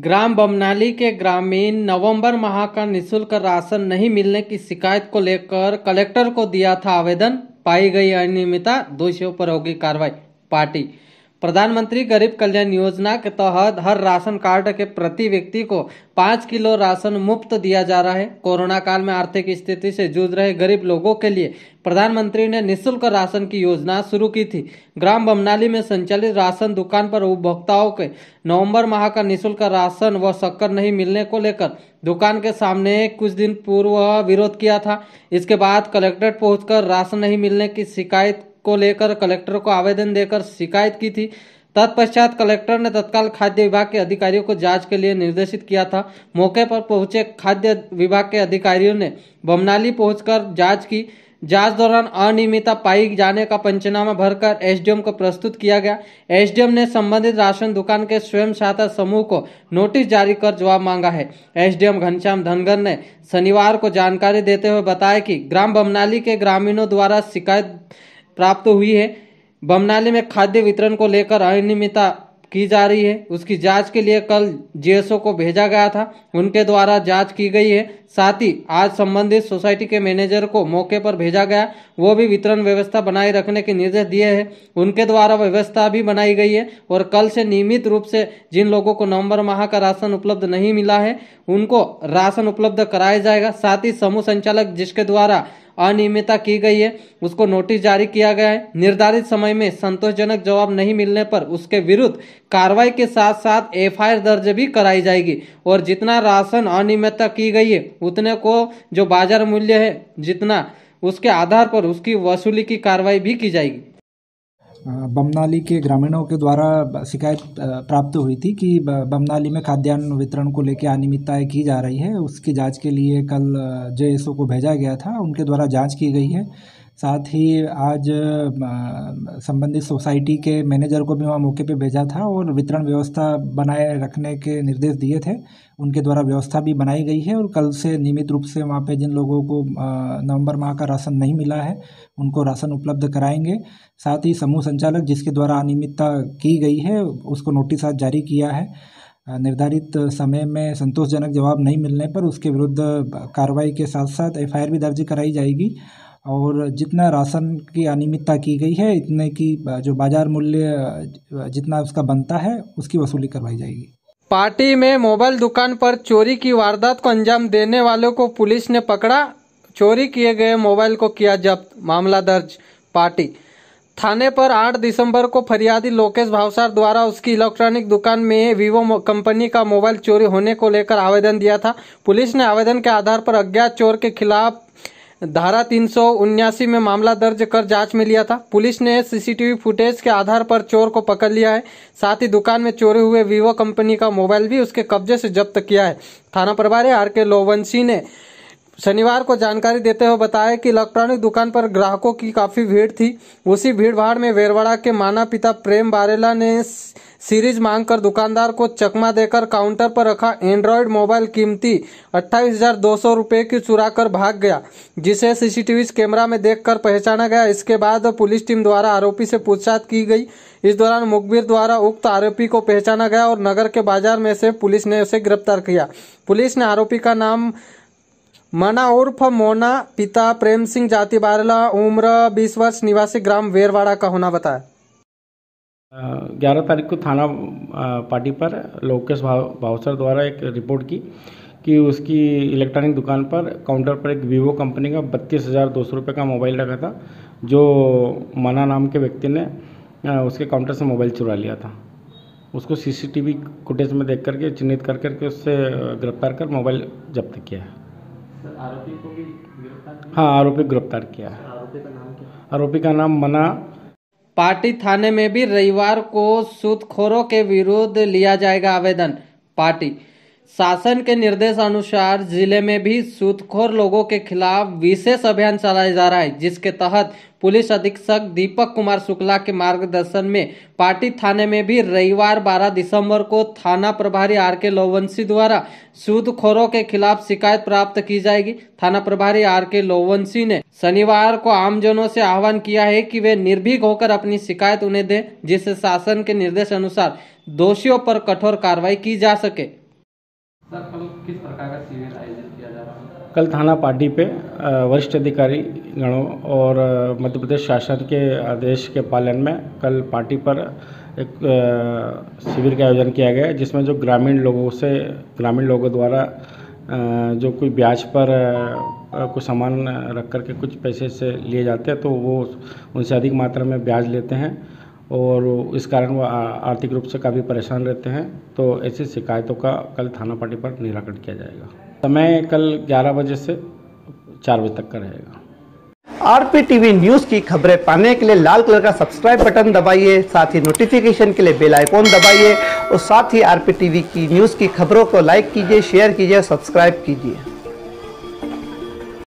ग्राम बमनाली के ग्रामीण नवंबर माह का निशुल्क राशन नहीं मिलने की शिकायत को लेकर कलेक्टर को दिया था आवेदन पाई गई अनियमितता दोषियों पर होगी कार्रवाई पार्टी प्रधानमंत्री गरीब कल्याण योजना के तहत हर राशन कार्ड के प्रति व्यक्ति को पाँच किलो राशन मुफ्त दिया जा रहा है कोरोना काल में आर्थिक स्थिति से जूझ रहे गरीब लोगों के लिए प्रधानमंत्री ने निशुल्क राशन की योजना शुरू की थी ग्राम बमनाली में संचालित राशन दुकान पर उपभोक्ताओं के नवंबर माह का निःशुल्क राशन व शक्कर नहीं मिलने को लेकर दुकान के सामने कुछ दिन पूर्व विरोध किया था इसके बाद कलेक्ट्रेट पहुंचकर राशन नहीं मिलने की शिकायत को लेकर कलेक्टर को आवेदन देकर शिकायत की थी तत्पश्चात कलेक्टर ने तत्काल खाद्य विभाग के अधिकारियों को जांच के लिए निर्देशित किया था मौके पर पहुंचे खाद्य विभाग के अधिकारियों ने बमनाली पहुंचकर जांच की जांच दौरान अनियमितता पाई जाने का पंचनामा भरकर एसडीएम को प्रस्तुत किया गया एसडीएम ने संबंधित राशन दुकान के स्वयं सहायता समूह को नोटिस जारी कर जवाब मांगा है एसडीएम घनश्याम धनगर ने शनिवार को जानकारी देते हुए बताया कि ग्राम बमनाली के ग्रामीणों द्वारा शिकायत प्राप्त हुई है बमनाली में खाद्य वितरण को लेकर अनियमितता की जा रही है उसकी जांच के लिए कल जीएसओ को भेजा गया था उनके द्वारा जांच की गई है साथ ही आज संबंधित सोसाइटी के मैनेजर को मौके पर भेजा गया वो भी वितरण व्यवस्था बनाए रखने के निर्देश दिए हैं उनके द्वारा व्यवस्था भी बनाई गई है और कल से नियमित रूप से जिन लोगों को नवंबर माह का राशन उपलब्ध नहीं मिला है उनको राशन उपलब्ध कराया जाएगा साथ ही समूह संचालक जिसके द्वारा अनियमितता की गई है उसको नोटिस जारी किया गया है निर्धारित समय में संतोषजनक जवाब नहीं मिलने पर उसके विरुद्ध कार्रवाई के साथ साथ एफ दर्ज भी कराई जाएगी और जितना राशन अनियमितता की गई है उतने को जो बाजार मूल्य है जितना उसके आधार पर उसकी वसूली की कार्रवाई भी की जाएगी बमनाली के ग्रामीणों के द्वारा शिकायत प्राप्त हुई थी कि बमनाली में खाद्यान्न वितरण को लेकर अनियमितताएँ की जा रही है उसकी जांच के लिए कल जे को भेजा गया था उनके द्वारा जांच की गई है साथ ही आज संबंधित सोसाइटी के मैनेजर को भी वहाँ मौके पे भेजा था और वितरण व्यवस्था बनाए रखने के निर्देश दिए थे उनके द्वारा व्यवस्था भी बनाई गई है और कल से नियमित रूप से वहाँ पे जिन लोगों को नवंबर माह का राशन नहीं मिला है उनको राशन उपलब्ध कराएंगे साथ ही समूह संचालक जिसके द्वारा अनियमितता की गई है उसको नोटिस आज जारी किया है निर्धारित समय में संतोषजनक जवाब नहीं मिलने पर उसके विरुद्ध कार्रवाई के साथ साथ एफआईआर भी दर्ज कराई जाएगी और जितना राशन की अनियमितता की गई है इतने की जो बाजार मूल्य जितना उसका बनता है उसकी वसूली करवाई जाएगी पार्टी में मोबाइल दुकान पर चोरी की वारदात को अंजाम देने वालों को पुलिस ने पकड़ा चोरी किए गए मोबाइल को किया जब्त मामला दर्ज पार्टी थाने पर 8 दिसंबर को फरियादी लोकेश भावसार द्वारा उसकी इलेक्ट्रॉनिक दुकान में वीवो कंपनी का मोबाइल चोरी होने को लेकर आवेदन दिया था पुलिस ने आवेदन के आधार पर अज्ञात चोर के खिलाफ धारा तीन में मामला दर्ज कर जांच में लिया था पुलिस ने सीसीटीवी फुटेज के आधार पर चोर को पकड़ लिया है साथ ही दुकान में चोरी हुए वीवो कंपनी का मोबाइल भी उसके कब्जे से जब्त किया है थाना प्रभारी आर के लोवंशी ने शनिवार को जानकारी देते हुए बताया कि इलेक्ट्रॉनिक दुकान पर ग्राहकों की काफी भीड़ थी उसी भीड़ भाड़ में वेरवाड़ा के माना पिता प्रेम बारेला ने सीरीज मांगकर दुकानदार को चकमा देकर काउंटर पर रखा एंड्रॉयड मोबाइल कीमती अट्ठाईस हजार दो सौ रुपये की चुरा कर भाग गया जिसे सीसीटीवी कैमरा में देखकर पहचाना गया इसके बाद पुलिस टीम द्वारा आरोपी से पूछताछ की गई इस दौरान मुखबिर द्वारा उक्त आरोपी को पहचाना गया और नगर के बाजार में से पुलिस ने उसे गिरफ्तार किया पुलिस ने आरोपी का नाम मना उर्फ मोना पिता प्रेम सिंह जाति बारला उम्र 20 वर्ष निवासी ग्राम वेरवाड़ा का होना बताया ग्यारह तारीख को थाना पार्टी पर लोकेश भाव भावसर द्वारा एक रिपोर्ट की कि उसकी इलेक्ट्रॉनिक दुकान पर काउंटर पर एक वीवो कंपनी का बत्तीस हज़ार दो सौ रुपये का मोबाइल रखा था जो मना नाम के व्यक्ति ने उसके काउंटर से मोबाइल चुरा लिया था उसको सीसीटीवी फुटेज में देख करके चिन्हित कर करके उससे गिरफ्तार कर मोबाइल जब्त किया है आरोपी को भी गिरफ्तार हाँ आरोपी गिरफ्तार किया है आरोपी का नाम क्या आरोपी का नाम मना पार्टी थाने में भी रविवार को सूदखोरों के विरुद्ध लिया जाएगा आवेदन पार्टी शासन के निर्देश अनुसार जिले में भी सूदखोर लोगों के खिलाफ विशेष अभियान चलाया जा रहा है जिसके तहत पुलिस अधीक्षक दीपक कुमार शुक्ला के मार्गदर्शन में पार्टी थाने में भी रविवार 12 दिसंबर को थाना प्रभारी आर के लोवंशी द्वारा सूदखोरों के खिलाफ शिकायत प्राप्त की जाएगी थाना प्रभारी आर के लोवंशी ने शनिवार को आमजनों से आह्वान किया है कि वे निर्भीक होकर अपनी शिकायत उन्हें दें जिससे शासन के निर्देश अनुसार दोषियों पर कठोर कार्रवाई की जा सके कल थाना पार्टी पे वरिष्ठ अधिकारी गणों और मध्य प्रदेश शासन के आदेश के पालन में कल पार्टी पर एक शिविर का आयोजन किया गया जिसमें जो ग्रामीण लोगों से ग्रामीण लोगों द्वारा जो कोई ब्याज पर कुछ सामान रख कर के कुछ पैसे से लिए जाते हैं तो वो उनसे अधिक मात्रा में ब्याज लेते हैं और इस कारण वह आर्थिक रूप से काफ़ी परेशान रहते हैं तो ऐसी शिकायतों का कल थाना पार्टी पर निराकरण किया जाएगा समय कल 11 बजे से 4 बजे तक का रहेगा आरपी टीवी न्यूज की खबरें पाने के लिए लाल कलर का सब्सक्राइब बटन दबाइए साथ ही नोटिफिकेशन के लिए बेल आइकॉन दबाइए और साथ ही आरपी की न्यूज़ की खबरों को लाइक कीजिए शेयर कीजिए सब्सक्राइब कीजिए